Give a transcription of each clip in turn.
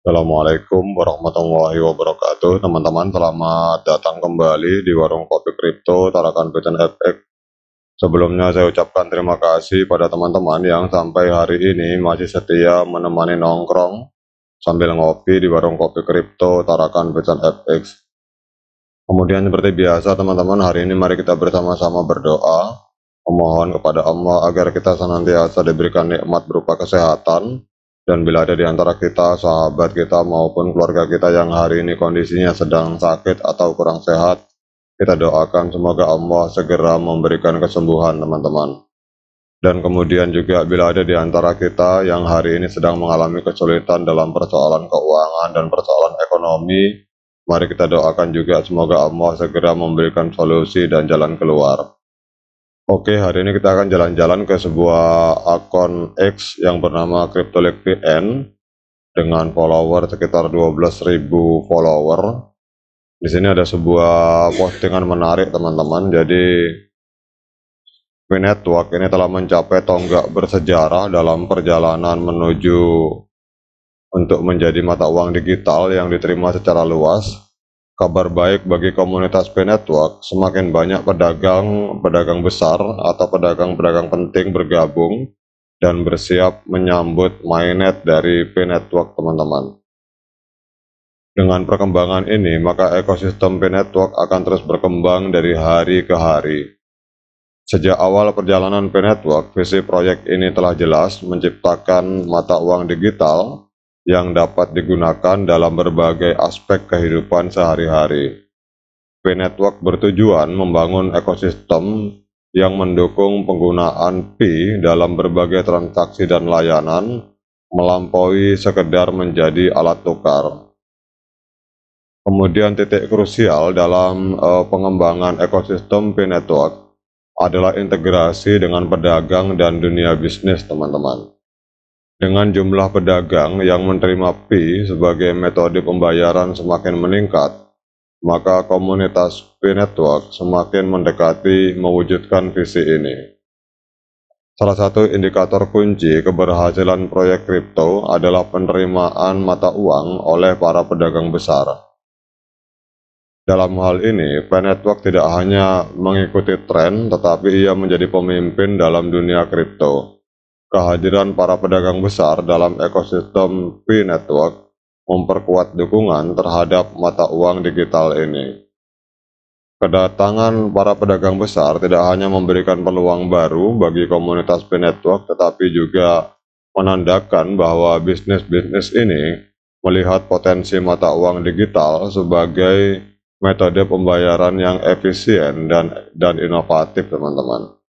Assalamualaikum warahmatullahi wabarakatuh Teman-teman selamat datang kembali di Warung Kopi Kripto Tarakan Piton FX Sebelumnya saya ucapkan terima kasih pada teman-teman yang sampai hari ini masih setia menemani nongkrong Sambil ngopi di Warung Kopi Kripto Tarakan Piton FX Kemudian seperti biasa teman-teman hari ini mari kita bersama-sama berdoa Memohon kepada Allah agar kita senantiasa diberikan nikmat berupa kesehatan dan bila ada di antara kita, sahabat kita, maupun keluarga kita yang hari ini kondisinya sedang sakit atau kurang sehat, kita doakan semoga Allah segera memberikan kesembuhan teman-teman. Dan kemudian juga bila ada di antara kita yang hari ini sedang mengalami kesulitan dalam persoalan keuangan dan persoalan ekonomi, mari kita doakan juga semoga Allah segera memberikan solusi dan jalan keluar. Oke, hari ini kita akan jalan-jalan ke sebuah akun X yang bernama VN dengan follower sekitar 12.000 follower. Di sini ada sebuah postingan menarik teman-teman. Jadi Network ini telah mencapai tonggak bersejarah dalam perjalanan menuju untuk menjadi mata uang digital yang diterima secara luas Kabar baik bagi komunitas P Network, semakin banyak pedagang, pedagang besar atau pedagang-pedagang penting bergabung dan bersiap menyambut mainnet dari P Network teman-teman. Dengan perkembangan ini, maka ekosistem P Network akan terus berkembang dari hari ke hari. Sejak awal perjalanan P Network, visi proyek ini telah jelas menciptakan mata uang digital yang dapat digunakan dalam berbagai aspek kehidupan sehari-hari. P-Network bertujuan membangun ekosistem yang mendukung penggunaan P dalam berbagai transaksi dan layanan melampaui sekedar menjadi alat tukar. Kemudian titik krusial dalam uh, pengembangan ekosistem P-Network adalah integrasi dengan pedagang dan dunia bisnis, teman-teman. Dengan jumlah pedagang yang menerima Pi sebagai metode pembayaran semakin meningkat, maka komunitas Pi network semakin mendekati mewujudkan visi ini. Salah satu indikator kunci keberhasilan proyek kripto adalah penerimaan mata uang oleh para pedagang besar. Dalam hal ini, Pi Network tidak hanya mengikuti tren, tetapi ia menjadi pemimpin dalam dunia kripto. Kehadiran para pedagang besar dalam ekosistem P-Network memperkuat dukungan terhadap mata uang digital ini. Kedatangan para pedagang besar tidak hanya memberikan peluang baru bagi komunitas P-Network, tetapi juga menandakan bahwa bisnis-bisnis ini melihat potensi mata uang digital sebagai metode pembayaran yang efisien dan dan inovatif, teman-teman.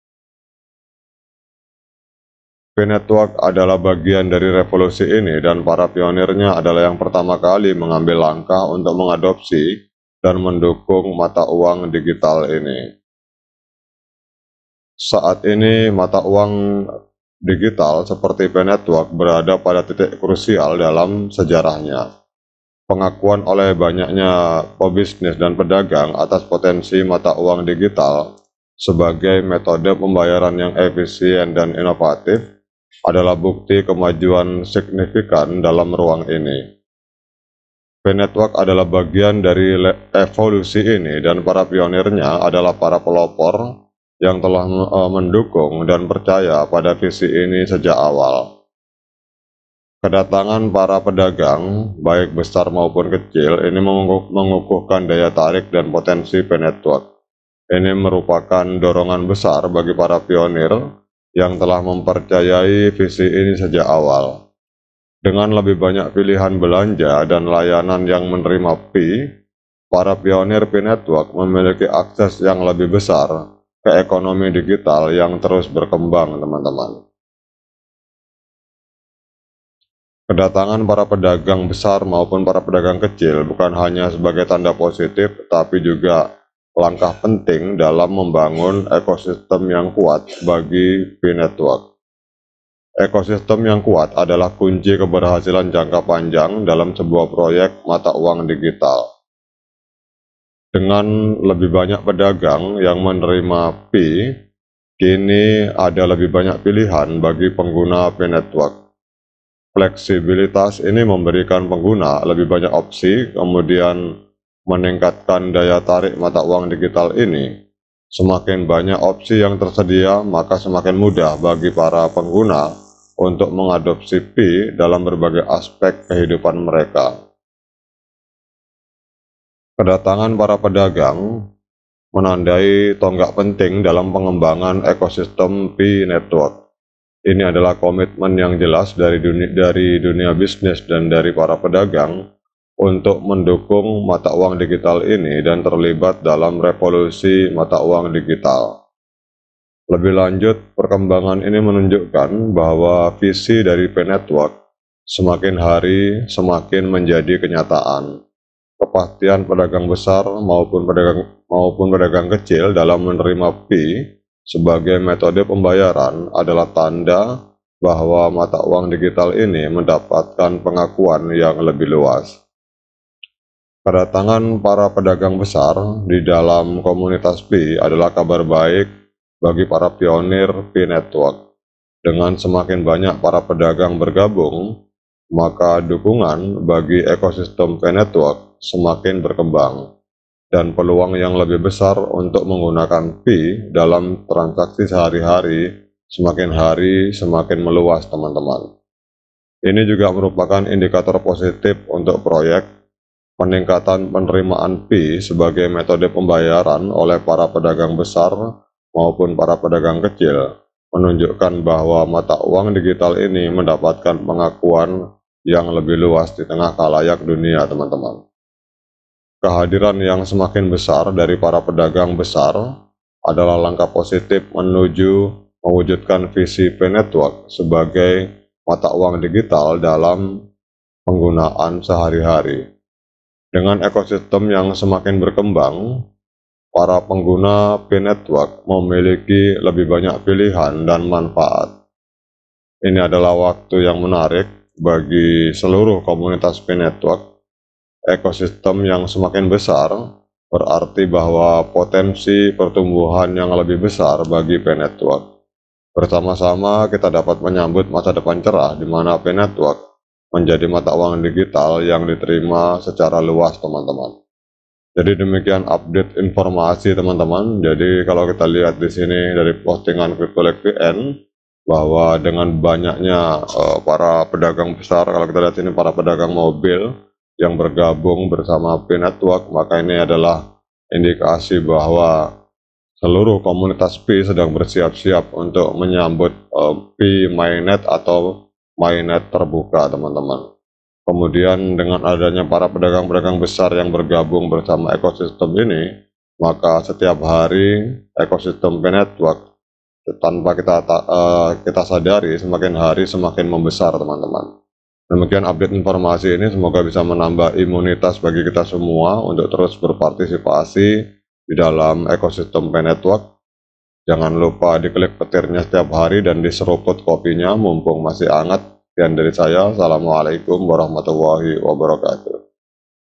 Network adalah bagian dari revolusi ini dan para pionirnya adalah yang pertama kali mengambil langkah untuk mengadopsi dan mendukung mata uang digital ini. Saat ini mata uang digital seperti Network berada pada titik krusial dalam sejarahnya. Pengakuan oleh banyaknya pebisnis dan pedagang atas potensi mata uang digital sebagai metode pembayaran yang efisien dan inovatif adalah bukti kemajuan signifikan dalam ruang ini. v adalah bagian dari evolusi ini dan para pionirnya adalah para pelopor yang telah eh, mendukung dan percaya pada visi ini sejak awal. Kedatangan para pedagang, baik besar maupun kecil, ini mengukuhkan daya tarik dan potensi v Ini merupakan dorongan besar bagi para pionir yang telah mempercayai visi ini sejak awal. Dengan lebih banyak pilihan belanja dan layanan yang menerima Pi, para pionir Pi network memiliki akses yang lebih besar ke ekonomi digital yang terus berkembang, teman-teman. Kedatangan para pedagang besar maupun para pedagang kecil bukan hanya sebagai tanda positif, tapi juga langkah penting dalam membangun ekosistem yang kuat bagi b network Ekosistem yang kuat adalah kunci keberhasilan jangka panjang dalam sebuah proyek mata uang digital. Dengan lebih banyak pedagang yang menerima P, kini ada lebih banyak pilihan bagi pengguna P-Network. Fleksibilitas ini memberikan pengguna lebih banyak opsi, kemudian meningkatkan daya tarik mata uang digital ini, semakin banyak opsi yang tersedia, maka semakin mudah bagi para pengguna untuk mengadopsi Pi dalam berbagai aspek kehidupan mereka. Kedatangan para pedagang menandai tonggak penting dalam pengembangan ekosistem Pi network. Ini adalah komitmen yang jelas dari dunia, dari dunia bisnis dan dari para pedagang untuk mendukung mata uang digital ini dan terlibat dalam revolusi mata uang digital. Lebih lanjut, perkembangan ini menunjukkan bahwa visi dari P Network semakin hari semakin menjadi kenyataan. Kepastian pedagang besar maupun pedagang maupun pedagang kecil dalam menerima fee sebagai metode pembayaran adalah tanda bahwa mata uang digital ini mendapatkan pengakuan yang lebih luas. Kedatangan para pedagang besar di dalam komunitas B adalah kabar baik bagi para pionir P Network. Dengan semakin banyak para pedagang bergabung, maka dukungan bagi ekosistem P Network semakin berkembang dan peluang yang lebih besar untuk menggunakan P dalam transaksi sehari-hari semakin hari semakin meluas teman-teman. Ini juga merupakan indikator positif untuk proyek peningkatan penerimaan Pi sebagai metode pembayaran oleh para pedagang besar maupun para pedagang kecil menunjukkan bahwa mata uang digital ini mendapatkan pengakuan yang lebih luas di tengah kalayak dunia, teman-teman. Kehadiran yang semakin besar dari para pedagang besar adalah langkah positif menuju mewujudkan visi P-Network sebagai mata uang digital dalam penggunaan sehari-hari. Dengan ekosistem yang semakin berkembang, para pengguna P-Network memiliki lebih banyak pilihan dan manfaat. Ini adalah waktu yang menarik bagi seluruh komunitas P-Network. Ekosistem yang semakin besar berarti bahwa potensi pertumbuhan yang lebih besar bagi P-Network. Bersama-sama kita dapat menyambut masa depan cerah di mana P-Network menjadi mata uang digital yang diterima secara luas teman-teman. Jadi demikian update informasi teman-teman. Jadi kalau kita lihat di sini dari postingan Crypto CryptoLeak.pn bahwa dengan banyaknya uh, para pedagang besar, kalau kita lihat ini para pedagang mobil yang bergabung bersama P Network, maka ini adalah indikasi bahwa seluruh komunitas P sedang bersiap-siap untuk menyambut uh, P Mainnet atau mainnet terbuka teman-teman. Kemudian dengan adanya para pedagang-pedagang besar yang bergabung bersama ekosistem ini, maka setiap hari ekosistem network tanpa kita eh, kita sadari semakin hari semakin membesar teman-teman. Demikian update informasi ini semoga bisa menambah imunitas bagi kita semua untuk terus berpartisipasi di dalam ekosistem network Jangan lupa diklik petirnya setiap hari dan diseruput kopinya mumpung masih hangat. Sekian dari saya, Assalamualaikum warahmatullahi wabarakatuh.